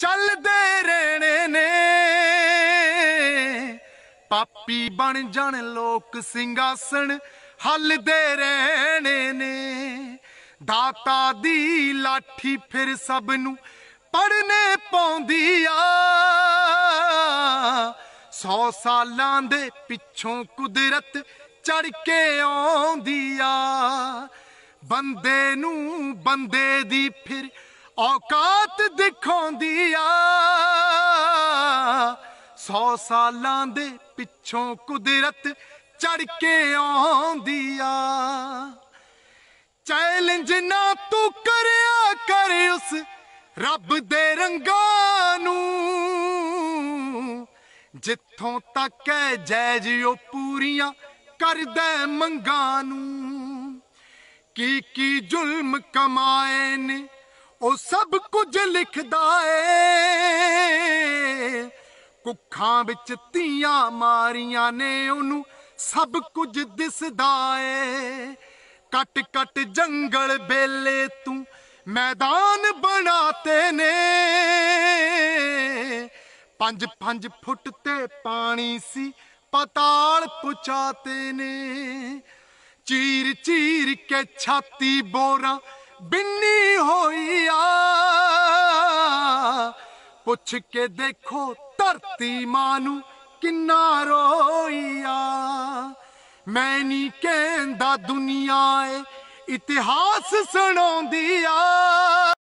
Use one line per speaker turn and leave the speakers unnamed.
ਚੱਲਦੇ ਰਹਿਣੇ ਨੇ ਪਾਪੀ ਬਣ ਜਾਣ ਲੋਕ ਸਿੰਘਾਸਣ ਹੱਲਦੇ ਰਹਿਣੇ ਨੇ ਦਾਤਾ ਦੀ ਲਾਠੀ ਫਿਰ ਸਭ ਨੂੰ ਪੜਨੇ ਪਾਉਂਦੀ ਆ 100 ਸਾਲਾਂ ਦੇ ਪਿੱਛੋਂ ਕੁਦਰਤ ਚੜ ਕੇ ਆਉਂਦੀ ਆ ਬੰਦੇ ਨੂੰ ਬੰਦੇ ਦੀ ਫਿਰ ਔਕਾਤ ਦਿਖਾਉਂਦੀ ਆ 100 ਸਾਲਾਂ ਦੇ ਪਿੱਛੋਂ ਕੁਦਰਤ ਚੜ ਕੇ ਆਉਂਦੀ ਆ ਚੈਲੰਜ ਨਾ ਤੂੰ ਕਰਿਆ ਕਰ ਉਸ ਰੱਬ ਦੇ ਰੰਗਾਂ ਨੂੰ ਜਿੱਥੋਂ ਤੱਕ ਹੈ ਜੈ ਜਿਉ ਪੂਰੀਆਂ ਕਰਦਾ ਮੰਗਾਂ ਨੂੰ ਕੀ ਕੀ ਜ਼ੁਲਮ ਕਮਾਏ ਨੇ ਉਹ ਸਭ ਕੁਝ ਲਿਖਦਾ ਏ ਕੁੱਖਾਂ ਵਿੱਚ ਧੀਆਂ ਮਾਰੀਆਂ ਨੇ ਉਹਨੂੰ ਸਭ ਕੁਝ ਦਿਸਦਾ ਏ ਕਟ ਕਟ ਜੰਗਲ ਬੇਲੇ ਤੂੰ ਮੈਦਾਨ ਬਣਾਤੇ ਨੇ ਪੰਜ ਪੰਜ ਫੁੱਟ ਤੇ ਪਾਣੀ ਸੀ ਪਤਾਲ ਪੁਚਾਤੇ ਨੇ ਚੀਰ ਚੀਰ ਕੇ ਛਾਤੀ ਬੋਰਾ ਬਿੰਨੀ ਪੁੱਛ ਕੇ ਦੇਖੋ ਧਰਤੀ ਮਾਂ ਨੂੰ ਕਿੰਨਾ ਰੋਈਆ ਮੈਂ ਨਹੀਂ ਕਹਿੰਦਾ ਦੁਨੀਆ ਏ ਇਤਿਹਾਸ ਸੁਣਾਉਂਦੀ ਆ